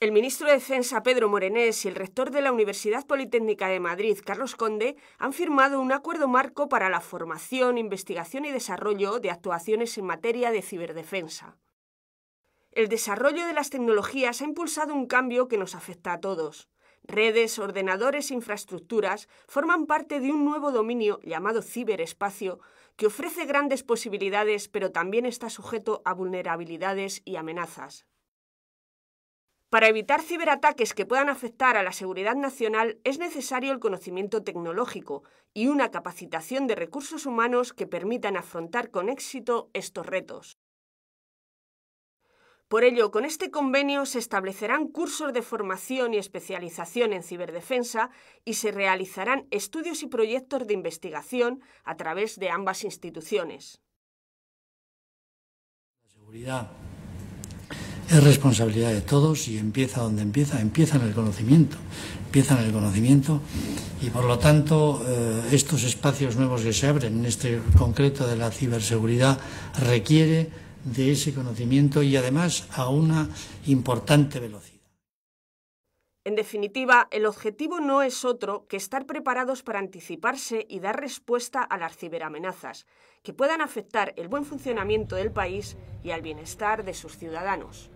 El ministro de Defensa Pedro Morenés y el rector de la Universidad Politécnica de Madrid, Carlos Conde, han firmado un acuerdo marco para la formación, investigación y desarrollo de actuaciones en materia de ciberdefensa. El desarrollo de las tecnologías ha impulsado un cambio que nos afecta a todos. Redes, ordenadores e infraestructuras forman parte de un nuevo dominio llamado ciberespacio que ofrece grandes posibilidades pero también está sujeto a vulnerabilidades y amenazas. Para evitar ciberataques que puedan afectar a la seguridad nacional es necesario el conocimiento tecnológico y una capacitación de recursos humanos que permitan afrontar con éxito estos retos. Por ello, con este convenio se establecerán cursos de formación y especialización en ciberdefensa y se realizarán estudios y proyectos de investigación a través de ambas instituciones. Es responsabilidad de todos y empieza donde empieza, empieza en el conocimiento, empieza en el conocimiento y por lo tanto eh, estos espacios nuevos que se abren, en este concreto de la ciberseguridad, requiere de ese conocimiento y además a una importante velocidad. En definitiva, el objetivo no es otro que estar preparados para anticiparse y dar respuesta a las ciberamenazas, que puedan afectar el buen funcionamiento del país y al bienestar de sus ciudadanos.